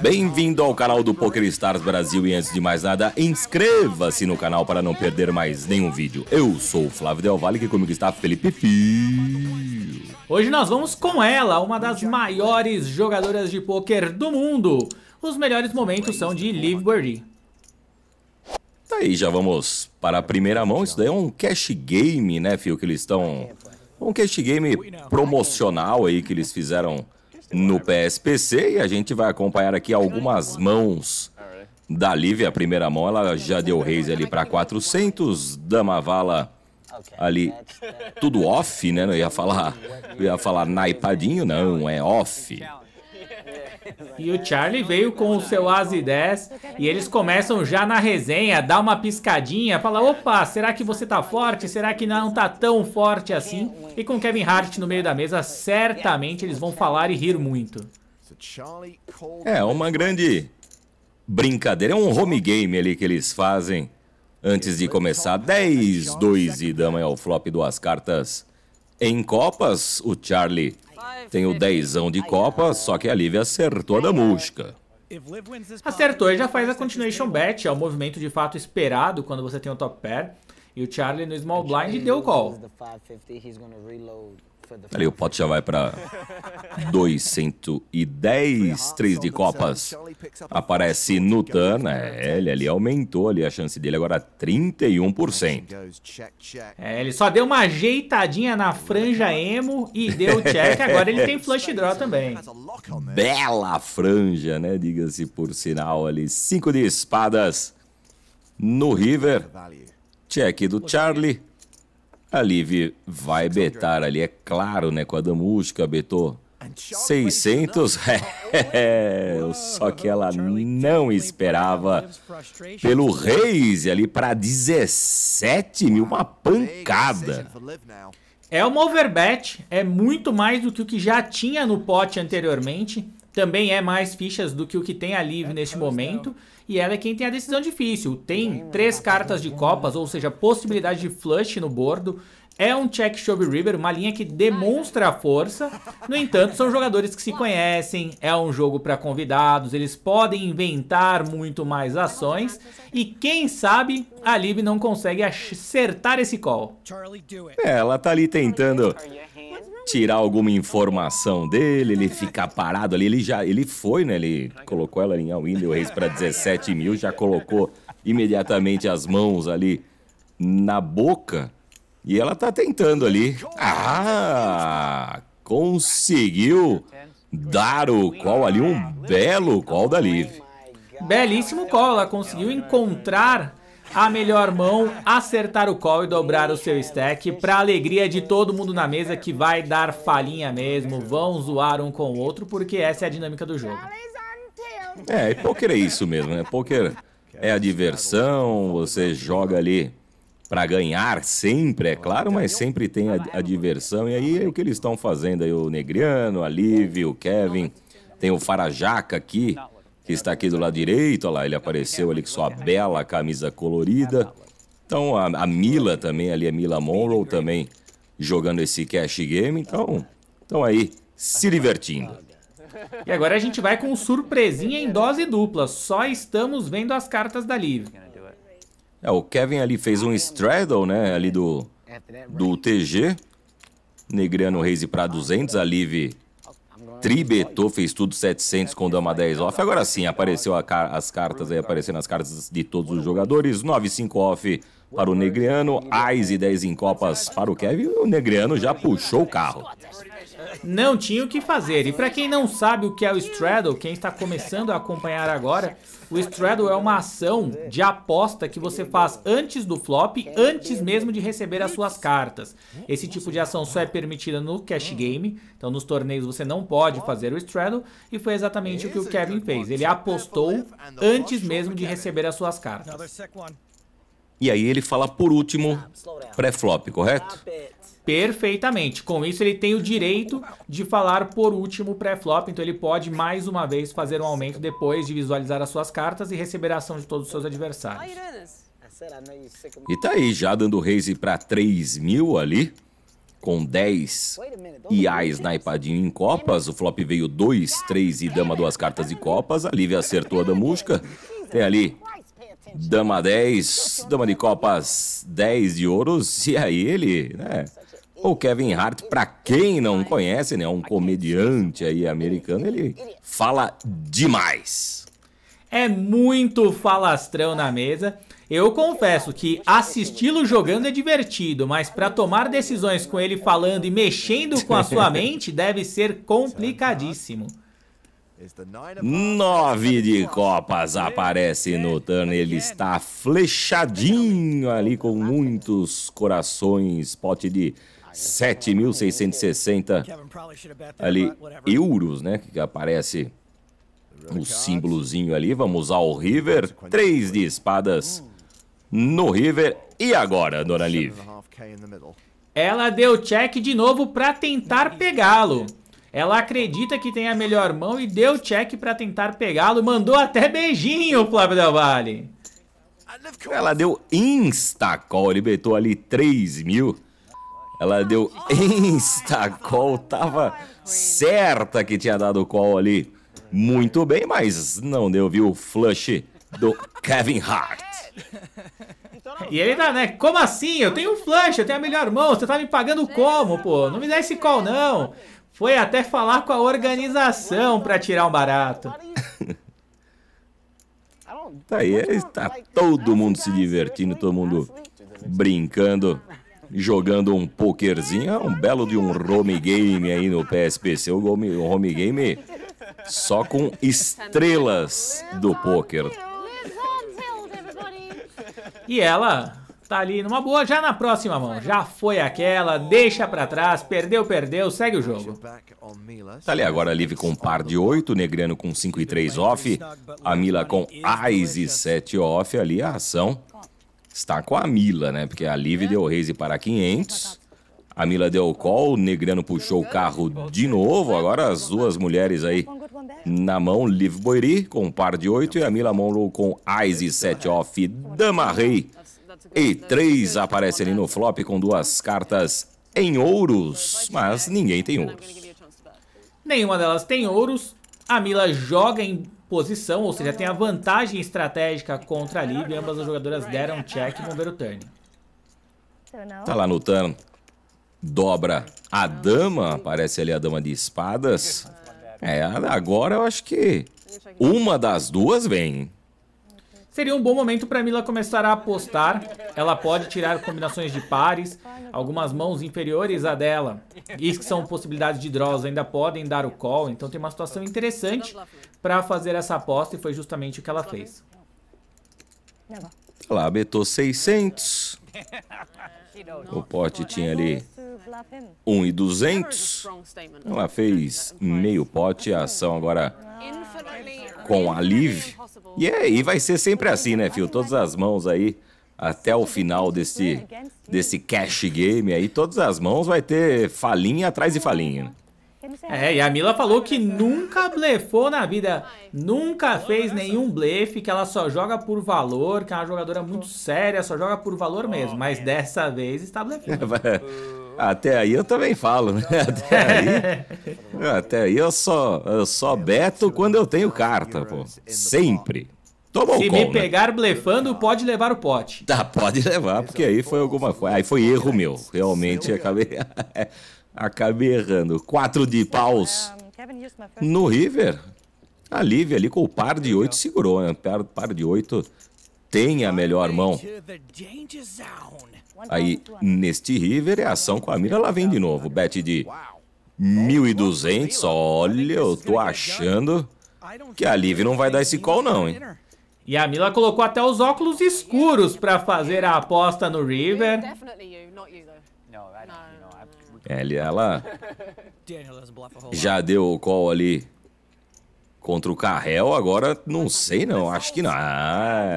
Bem-vindo ao canal do Poker Stars Brasil e antes de mais nada, inscreva-se no canal para não perder mais nenhum vídeo. Eu sou o Flávio Del Valle e comigo está Felipe Fio. Hoje nós vamos com ela, uma das maiores jogadoras de poker do mundo. Os melhores momentos são de Liv Birdie. Tá aí, já vamos para a primeira mão. Isso daí é um cash game, né, Fio, que eles estão... Um cash game promocional aí que eles fizeram no PSPC e a gente vai acompanhar aqui algumas mãos da Lívia. A primeira mão, ela já deu raise ali para 400, dama vala ali tudo off, né? Não ia falar, ia falar naipadinho, não, é off. E o Charlie veio com o seu Asi 10 e eles começam já na resenha, dá uma piscadinha, fala: opa, será que você tá forte? Será que não tá tão forte assim? E com Kevin Hart no meio da mesa, certamente eles vão falar e rir muito. É uma grande brincadeira, é um home game ali que eles fazem antes de começar. 10, 2 e dama é o flop, duas cartas em copas. O Charlie tem o dezão de Copa, só que a Lívia acertou da música. Acertou e já faz a continuation bet, é o movimento de fato esperado quando você tem o top pair. E o Charlie no small blind deu o call. Ali o pote já vai para 210, 3 de copas. Aparece Nutan, é, ele ali aumentou ali a chance dele agora 31%. É, ele só deu uma ajeitadinha na franja emo e deu check, agora ele tem flush draw também. Bela franja, né, diga-se por sinal ali, 5 de espadas no river. Check do Charlie. A Liv vai betar ali, é claro, né? Com a da música, betou 600 réus, é, só que ela não esperava pelo Reis ali para 17 mil, uma pancada. É uma overbet, é muito mais do que o que já tinha no pote anteriormente, também é mais fichas do que o que tem a Liv neste momento, e ela é quem tem a decisão difícil. Tem né? três cartas de copas, ou seja, possibilidade de flush no bordo. É um check Shove River, uma linha que demonstra a força. No entanto, são jogadores que se conhecem, é um jogo para convidados, eles podem inventar muito mais ações. E quem sabe a Liv não consegue acertar esse call. É, ela tá ali tentando tirar alguma informação dele, ele ficar parado ali. Ele já ele foi, né? Ele colocou ela em Alwindel Reis para 17 mil, já colocou imediatamente as mãos ali na boca. E ela tá tentando ali. Ah! Conseguiu dar o call ali, um belo call da Liv. Belíssimo call, ela conseguiu encontrar a melhor mão, acertar o call e dobrar o seu stack pra alegria de todo mundo na mesa que vai dar falinha mesmo, vão zoar um com o outro, porque essa é a dinâmica do jogo. É, e poker é isso mesmo, né? Poker é a diversão, você joga ali para ganhar sempre, é claro, mas sempre tem a, a diversão. E aí é o que eles estão fazendo aí, o Negriano, a Liv, o Kevin, tem o Farajaca aqui que está aqui do lado direito, olha lá, ele apareceu ali com sua bela camisa colorida. Então a, a Mila também, ali a Mila Monroe também jogando esse cash game, então estão aí se divertindo. E agora a gente vai com surpresinha em dose dupla, só estamos vendo as cartas da Liv. É, o Kevin ali fez um straddle, né, ali do, do TG, Negrano, o para 200, a Liv Tribetou, fez tudo 700 com dama 10 off. Agora sim, apareceu car as cartas aí, aparecendo as cartas de todos os jogadores. 9-5 off para o Negriano, Ais e 10 em Copas para o Kevin. O Negriano já puxou o carro. Não tinha o que fazer. E para quem não sabe o que é o straddle, quem está começando a acompanhar agora, o straddle é uma ação de aposta que você faz antes do flop, antes mesmo de receber as suas cartas. Esse tipo de ação só é permitida no cash game, então nos torneios você não pode fazer o straddle, e foi exatamente o que o é Kevin fez. Ele apostou antes mesmo de receber as suas cartas. E aí ele fala por último pré-flop, correto? Perfeitamente. Com isso, ele tem o direito de falar por último pré-flop, então ele pode mais uma vez fazer um aumento depois de visualizar as suas cartas e receber a ação de todos os seus adversários. Ah, é e tá aí, já dando raise para 3 mil ali, com 10 e as naipadinho em copas. O flop veio 2, 3 e dama duas cartas e copas. A Lívia acertou a damusca. Tem ali dama 10, dama de copas 10 de ouros. E aí ele, né, o Kevin Hart, para quem não conhece, né, um comediante aí tipo, americano, ele fala demais. É muito falastrão na mesa. Eu confesso que assisti-lo jogando é divertido, mas para tomar decisões com ele falando e mexendo com a sua mente deve ser complicadíssimo. Nove de copas aparece no Turner. Ele está flechadinho ali com muitos corações, pote de 7.660 ali euros, né? Que aparece o símbolozinho ali. Vamos ao River. 3 de espadas hum. no River. E agora, Dona Liv? Ela deu check de novo para tentar pegá-lo. Ela acredita que tem a melhor mão e deu check para tentar pegá-lo. Mandou até beijinho, Flávio Del Valle. Ela deu insta-call, libertou ali 3 mil. Ela deu insta-call, tava certa que tinha dado call ali. Muito bem, mas não deu, viu? Flush do Kevin Hart. E ele tá, né? Como assim? Eu tenho um flush, eu tenho a melhor mão, você tá me pagando como, pô? Não me dá esse call, não. Foi até falar com a organização pra tirar um barato. tá aí, tá todo mundo se divertindo, todo mundo brincando jogando um pokerzinho, é um belo de um home game aí no PSPC, um home game só com estrelas do poker. E ela tá ali numa boa já na próxima mão. Já foi aquela, deixa para trás, perdeu, perdeu, segue o jogo. Tá ali agora livre com um par de 8, Negreano com 5 e 3 off, a Mila com Ais e 7 off ali, a ação está com a Mila, né? Porque a Liv é? deu raise para 500. A Mila deu call, o Negrano puxou o carro de novo. Agora as duas mulheres aí na mão. Liv Boiri com par de 8 e a Mila Monroe com Ice set off. Dama Rei e 3 aparece ali no flop com duas cartas em ouros, mas ninguém tem ouros. Nenhuma delas tem ouros. A Mila joga em posição, ou seja, tem a vantagem estratégica contra a Libby. Ambas as jogadoras deram check e vão ver o turn. Tá lá no turn. Dobra a dama, aparece ali a dama de espadas. Uhum. É, agora eu acho que uma das duas vem. Seria um bom momento para Mila começar a apostar. Ela pode tirar combinações de pares, algumas mãos inferiores à dela. E que são possibilidades de draws, ainda podem dar o call. Então tem uma situação interessante para fazer essa aposta e foi justamente o que ela fez. Olha lá, betou 600. O pote tinha ali 1,200. Ela fez meio pote. A ação agora com a Liv. Yeah, é, e vai ser sempre assim, né, Phil? Todas as mãos aí, até o final desse, desse cash game aí, todas as mãos vai ter falinha atrás de falinha. É, e a Mila falou que nunca blefou na vida, nunca fez nenhum blefe, que ela só joga por valor, que é uma jogadora muito tipo. séria, só joga por valor mesmo, oh, mas dessa vez está blefando. Até aí eu também falo, né? Então, até é. aí, até aí eu só, eu só é, beto quando eu tenho carta, pô. Sempre. Tomou Se call, me pegar né? blefando, pode levar o pote. Tá, pode levar, porque aí foi alguma coisa. Aí foi erro meu. Realmente é acabei, acabei errando. Quatro de paus no assim. River. A Lívia ali com o par de oito segurou, né? Par, par de oito. 8 tem a melhor mão. Aí, neste river, é ação com a mira, lá vem de novo. Bet de 1.200, olha, eu tô achando que a Liv não vai dar esse call não, hein? E a Mila colocou até os óculos escuros para fazer a aposta no River. É, ela já deu o call ali Contra o Carrel, agora não sei não, acho que não. É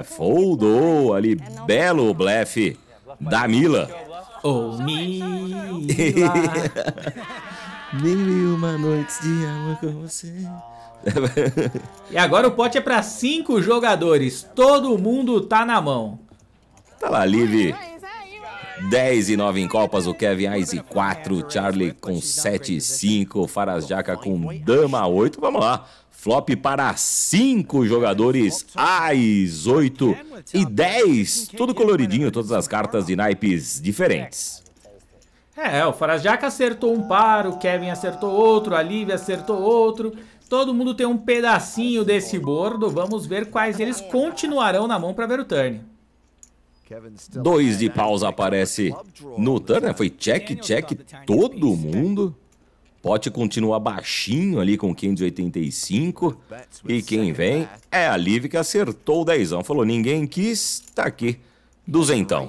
ah, foldou ali, é, belo blefe da Mila. Oh, Mila. Mil uma noites de amor com você. e agora o pote é para cinco jogadores, todo mundo tá na mão. Tá lá, Live. É 10 e 9 em Copas, o Kevin Ice 4, Charlie com 7 e 5, Faras com Dama 8. Vamos lá, Flop para cinco jogadores, AIS 8 e 10. Tudo coloridinho, todas as cartas de naipes diferentes. É, o Farajaka acertou um par, o Kevin acertou outro, a Lívia acertou outro. Todo mundo tem um pedacinho desse bordo. Vamos ver quais eles continuarão na mão para ver o turn. Dois de pausa aparece no turn, né? Foi check, check, todo mundo pote continua baixinho ali com 585. E quem vem é a Liv que acertou o dezão. Falou, ninguém quis, tá aqui. Duzentão.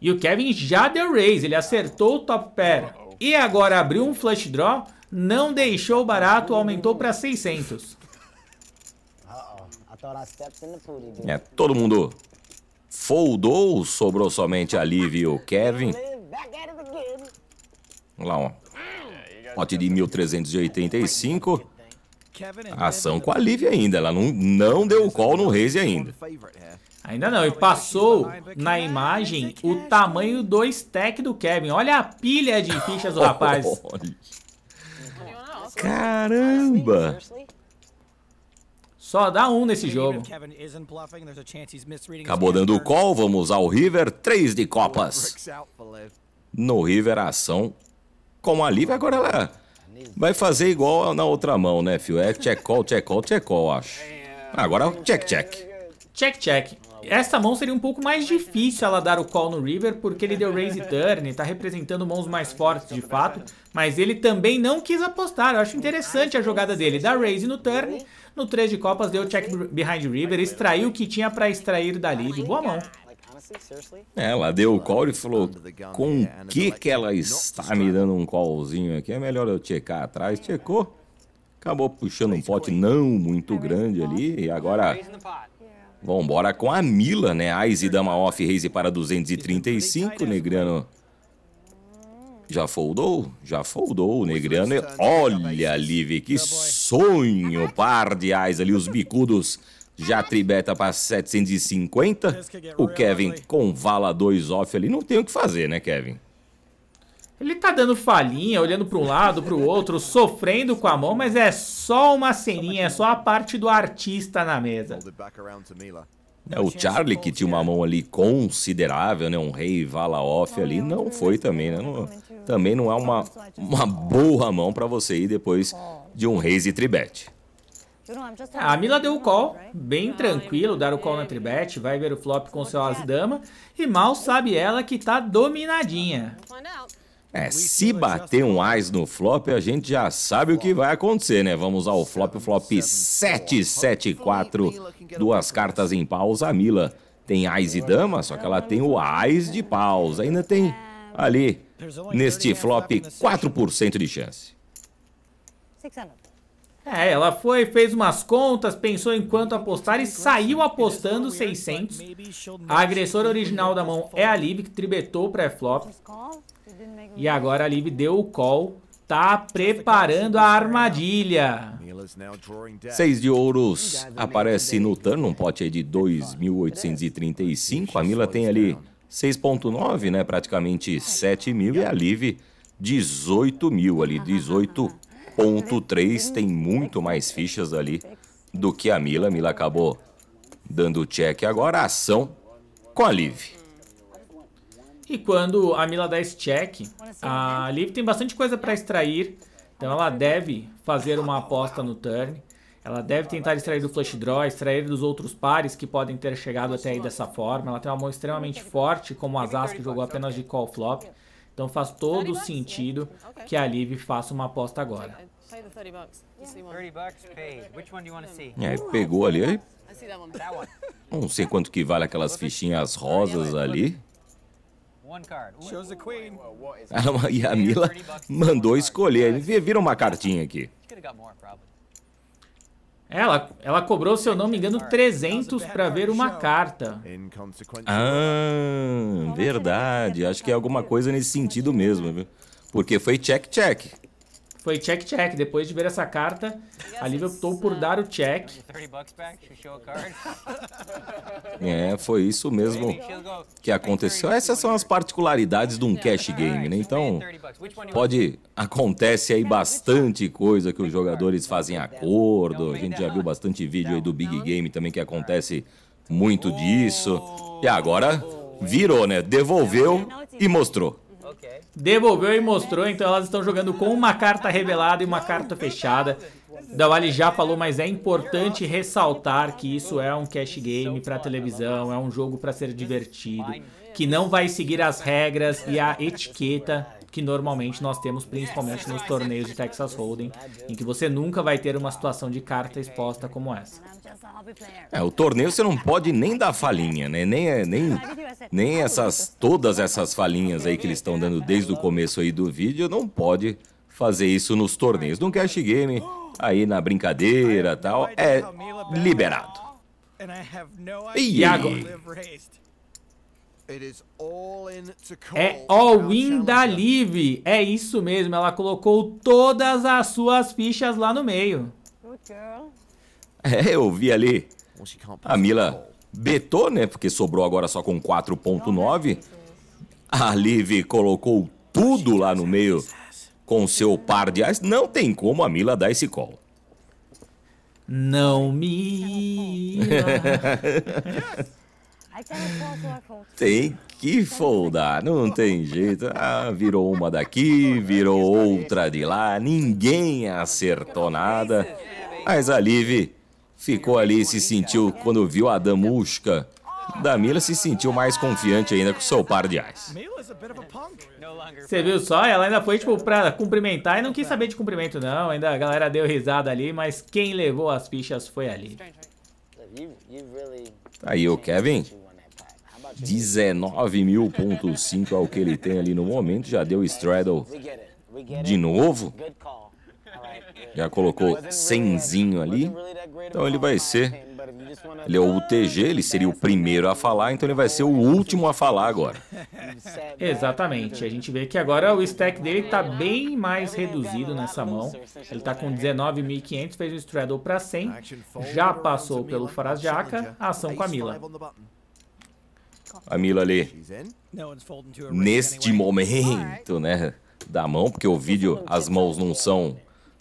E o Kevin já deu raise, ele acertou o top pair. E agora abriu um flush draw, não deixou barato, aumentou para 600. É, todo mundo foldou, sobrou somente a Liv e o Kevin. Vamos lá, ó. Mote de 1385. Ação com a Liv ainda. Ela não, não deu o call no Reis ainda. Ainda não. E passou na imagem o tamanho do stack do Kevin. Olha a pilha de fichas do rapaz. Caramba! Só dá um nesse jogo. Acabou dando o call, vamos ao River, 3 de copas. No River, a ação com a Lívia, agora ela vai fazer igual na outra mão, né, fio? É check call, check call, check call, acho. Agora check, check. Check, check. Essa mão seria um pouco mais difícil ela dar o call no River, porque ele deu raise turn, tá representando mãos mais fortes de fato, mas ele também não quis apostar. Eu acho interessante a jogada dele, dar raise no turn, no 3 de copas deu check behind River, extraiu o que tinha para extrair da lead. Boa mão. Ela é, deu o call e falou, com que que ela está me dando um callzinho aqui? É melhor eu checar atrás. Checou, acabou puxando um pote não muito tá grande ali e agora... Vambora embora com a Mila, né? Ice Dama Off Raise para 235, Negrano. já foldou? Já foldou o Negrano. Olha, Live, que sonho! Par de ais ali, os bicudos já tribeta para 750. O Kevin com vala 2 off ali. Não tem o que fazer, né, Kevin? Ele tá dando falinha, olhando para um lado, para o outro, sofrendo com a mão, mas é só uma ceninha, é só a parte do artista na mesa. É, o Charlie, que tinha uma mão ali considerável, né? Um rei vala off ali, não foi também, né? Não, também não é uma, uma boa mão para você ir depois de um raise e tribete. Ah, a Mila deu o call, bem tranquilo, dar o call na tribet, vai ver o flop com seu as-dama, e mal sabe ela que tá dominadinha. É, se bater um as no flop, a gente já sabe o que vai acontecer, né? Vamos ao flop, flop 774, duas cartas em paus, a Mila tem as e dama, só que ela tem o as de paus, ainda tem ali, neste flop, 4% de chance. 600. É, ela foi, fez umas contas, pensou em quanto apostar e saiu apostando 600. A agressora original da mão é a Lib, que tribetou o pré-flop. E agora a Lib deu o call, tá preparando a armadilha. Seis de ouros aparece no turno, um pote aí de 2.835. A Mila tem ali 6.9, né, praticamente 7 mil. E a Liv 18 mil ali, 18 ponto tem muito uhum. mais fichas ali do que a Mila. A Mila acabou dando check agora. A ação com a Liv. E quando a Mila dá esse check, a Liv tem bastante coisa para extrair. Então ela deve fazer uma aposta no turn. Ela deve tentar extrair do flush draw, extrair dos outros pares que podem ter chegado até aí dessa forma. Ela tem uma mão extremamente forte, como o Azaz, que jogou apenas de call flop. Então faz todo sentido que a Live faça uma aposta agora. É, pegou ali, aí. Não sei quanto que vale aquelas fichinhas rosas ali. E a Mila mandou escolher. Viram uma cartinha aqui. Ela, ela cobrou, se eu não me engano, 300 para ver uma carta. Ah, verdade. Acho que é alguma coisa nesse sentido mesmo, viu? Porque foi check-check foi check check. Depois de ver essa carta, a Lívia optou por dar o check. É, foi isso mesmo que aconteceu. Essas são as particularidades de um então. cash game, né? Então, pode acontece aí bastante coisa que os jogadores fazem acordo. A gente já viu bastante vídeo aí do Big Game também que acontece muito disso. Oh. E agora virou, né? Devolveu e mostrou. Devolveu e mostrou, então elas estão jogando com uma carta revelada e uma carta fechada. Dawali já falou, mas é importante ressaltar que isso é um cash game para televisão, é um jogo para ser divertido, que não vai seguir as regras e a etiqueta que normalmente nós temos principalmente nos torneios de Texas Hold'em, em que você nunca vai ter uma situação de carta exposta como essa. É, o torneio você não pode nem dar falinha, né? Nem, eh, nem, nem essas, todas essas falinhas aí que eles estão dando desde o começo aí do vídeo, não pode fazer isso nos torneios. No Cash Game, aí na brincadeira tal, é liberado. E agora? É all-in da Liv. É isso mesmo. Ela colocou todas as suas fichas lá no meio. É, eu vi ali. A Mila betou, né? Porque sobrou agora só com 4.9. A Liv colocou tudo lá no meio com seu par de as. Não tem como a Mila dar esse call. Não, Mila. Tem que foldar, não tem jeito. Ah, virou uma daqui, virou outra de lá, ninguém acertou nada. Mas a Liv ficou ali e se sentiu, quando viu a Damusca, Damila se sentiu mais confiante ainda com seu par de ais. Você viu só? Ela ainda foi, tipo, pra cumprimentar e não quis saber de cumprimento, não. Ainda a galera deu risada ali, mas quem levou as fichas foi ali. Tá aí o Kevin 19 é o ao que ele tem ali no momento, já deu straddle de novo. Já colocou 100 ali. Então ele vai ser. Ele é o UTG, ele seria o primeiro a falar, então ele vai ser o último a falar agora. Exatamente. A gente vê que agora o stack dele está bem mais reduzido nessa mão. Ele está com 19.500, fez o straddle para 100, já passou pelo Farasjaka, ação com a Mila a Mila ali neste momento, né, da mão, porque o vídeo, as mãos não são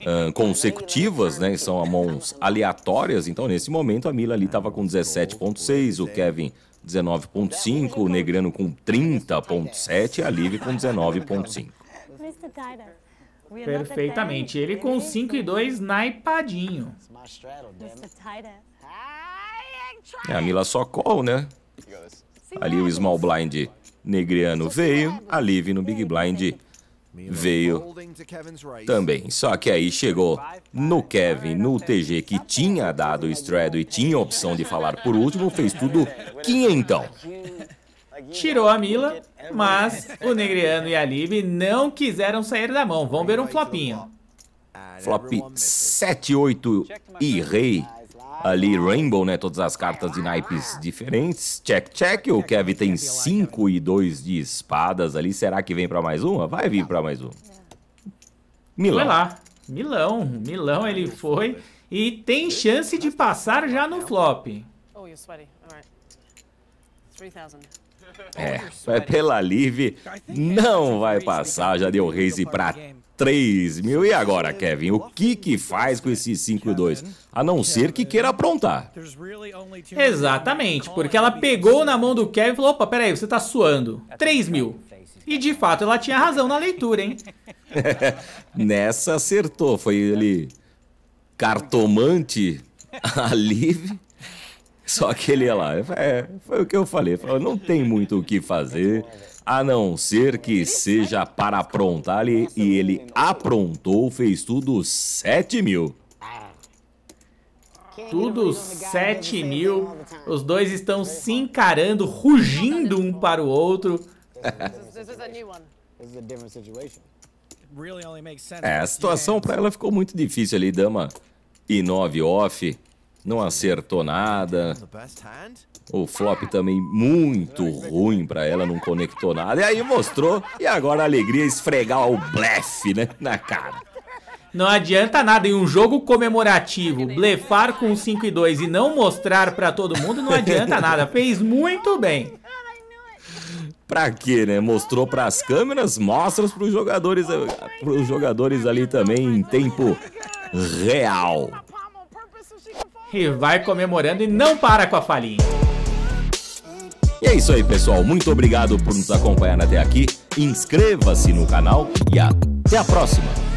uh, consecutivas, né, são mãos aleatórias, então nesse momento a Mila ali estava com 17.6, o Kevin 19.5, o Negrano com 30.7 e a Liv com 19.5. Perfeitamente, ele com 5 e 2 naipadinho. É, a Mila só call, né? Ali o Small Blind negriano veio, a Liv no Big Blind veio também. Só que aí chegou no Kevin, no TG, que tinha dado o Straddle e tinha a opção de falar por último, fez tudo quinhentão. Tirou a Mila, mas o Negriano e a Liv não quiseram sair da mão. Vamos ver um flopinho. Flop 7, 8 e rei ali Rainbow, né? Todas as cartas de naipes diferentes. Check, check. O Kevin tem 5 e 2 de espadas ali. Será que vem pra mais uma? Vai vir pra mais uma. Milão. Vai lá. Milão. Milão ele foi. E tem chance de passar já no flop. Oh, é, vai pela Live, não vai passar, já deu raise pra 3 mil. E agora, Kevin, o que que faz com esses 5 e 2? A não ser que queira aprontar. Exatamente, porque ela pegou na mão do Kevin e falou, opa, peraí, você tá suando. 3 mil. E de fato ela tinha razão na leitura, hein? Nessa acertou, foi ele cartomante Alive Só que ele ia lá, é, foi o que eu falei, falou, não tem muito o que fazer, a não ser que seja para aprontar ali. e ele aprontou, fez tudo 7 mil. Tudo 7 mil. Os dois estão se encarando, rugindo um para o outro. é, a situação para ela ficou muito difícil ali, dama. E 9 off não acertou nada. O flop também muito ruim para ela, não conectou nada. E aí mostrou, e agora a alegria é esfregar o blefe, né, na cara. Não adianta nada, em um jogo comemorativo, é blefar com 5 e 2 e não mostrar para todo mundo, não adianta nada. Fez muito bem. É. Pra quê, né? Mostrou pras câmeras, mostra pros jogadores, eh, pros jogadores ali também em tempo real e vai comemorando e não para com a falinha. E é isso aí, pessoal. Muito obrigado por nos acompanhar até aqui. Inscreva-se no canal e até a próxima.